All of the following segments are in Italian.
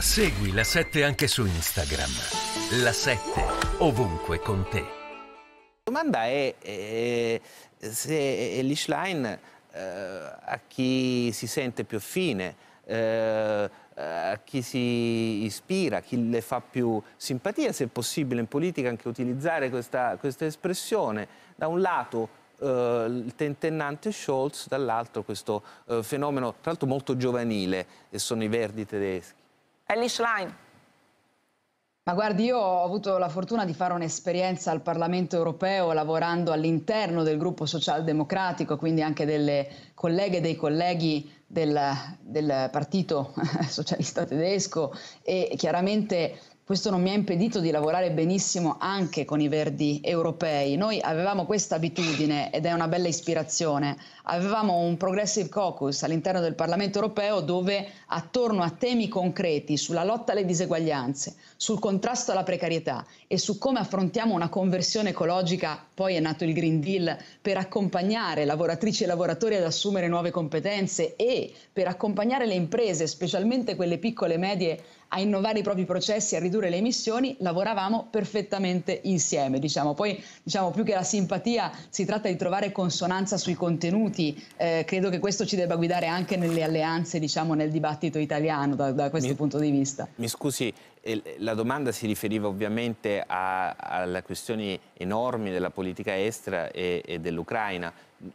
Segui la 7 anche su Instagram. La 7 ovunque con te. La domanda è eh, se Ellie eh, Schlein eh, a chi si sente più affine, eh, a chi si ispira, a chi le fa più simpatia, se è possibile in politica anche utilizzare questa, questa espressione. Da un lato Uh, il tentennante Scholz, dall'altro questo uh, fenomeno, tra l'altro molto giovanile, e sono i verdi tedeschi. Ellis Line. Ma guardi, io ho avuto la fortuna di fare un'esperienza al Parlamento europeo lavorando all'interno del gruppo socialdemocratico, quindi anche delle colleghe e dei colleghi del, del, partito socialista tedesco e chiaramente questo non mi ha impedito di lavorare benissimo anche con i verdi europei. Noi avevamo questa abitudine ed è una bella ispirazione. Avevamo un progressive caucus all'interno del Parlamento europeo dove attorno a temi concreti sulla lotta alle diseguaglianze, sul contrasto alla precarietà e su come affrontiamo una conversione ecologica, poi è nato il Green Deal per accompagnare lavoratrici e lavoratori ad assumere nuove competenze e per accompagnare le imprese, specialmente quelle piccole e medie, a innovare i propri processi, a ridurre ridurre le emissioni lavoravamo perfettamente insieme. Diciamo. Poi diciamo, più che la simpatia si tratta di trovare consonanza sui contenuti, eh, credo che questo ci debba guidare anche nelle alleanze, diciamo, nel dibattito italiano da, da questo mi, punto di vista. Mi scusi, eh, la domanda si riferiva ovviamente alle questioni enormi della politica estera e, e dell'Ucraina.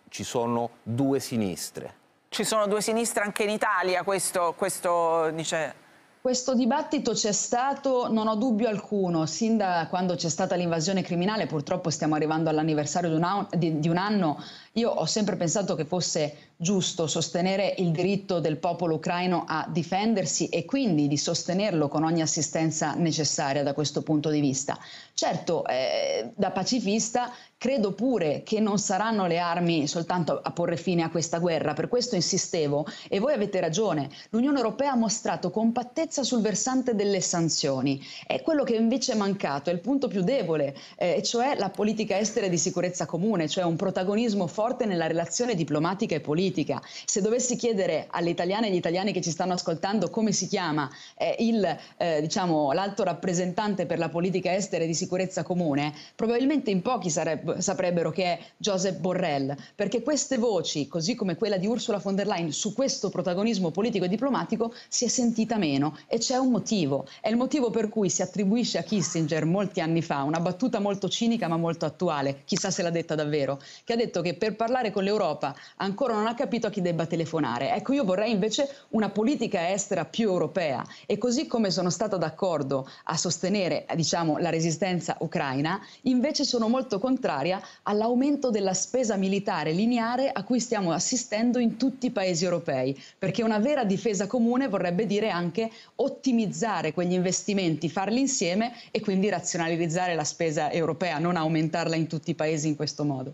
Ci sono due sinistre. Ci sono due sinistre anche in Italia, questo, questo dice questo dibattito c'è stato, non ho dubbio alcuno, sin da quando c'è stata l'invasione criminale, purtroppo stiamo arrivando all'anniversario di, di un anno, io ho sempre pensato che fosse giusto sostenere il diritto del popolo ucraino a difendersi e quindi di sostenerlo con ogni assistenza necessaria da questo punto di vista. Certo, eh, da pacifista Credo pure che non saranno le armi soltanto a porre fine a questa guerra, per questo insistevo e voi avete ragione, l'Unione Europea ha mostrato compattezza sul versante delle sanzioni, è quello che invece è mancato, è il punto più debole, eh, cioè la politica estera e di sicurezza comune, cioè un protagonismo forte nella relazione diplomatica e politica. Se dovessi chiedere alle italiane e agli italiani che ci stanno ascoltando come si chiama eh, il, eh, diciamo, l'alto rappresentante per la politica estera e di sicurezza comune, probabilmente in pochi sarebbe saprebbero che è Joseph Borrell, perché queste voci, così come quella di Ursula von der Leyen, su questo protagonismo politico e diplomatico si è sentita meno e c'è un motivo, è il motivo per cui si attribuisce a Kissinger molti anni fa una battuta molto cinica ma molto attuale, chissà se l'ha detta davvero, che ha detto che per parlare con l'Europa ancora non ha capito a chi debba telefonare. Ecco, io vorrei invece una politica estera più europea e così come sono stata d'accordo a sostenere, diciamo, la resistenza ucraina, invece sono molto contrario contraria all'aumento della spesa militare lineare a cui stiamo assistendo in tutti i paesi europei, perché una vera difesa comune vorrebbe dire anche ottimizzare quegli investimenti, farli insieme e quindi razionalizzare la spesa europea, non aumentarla in tutti i paesi in questo modo.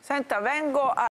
Senta, vengo a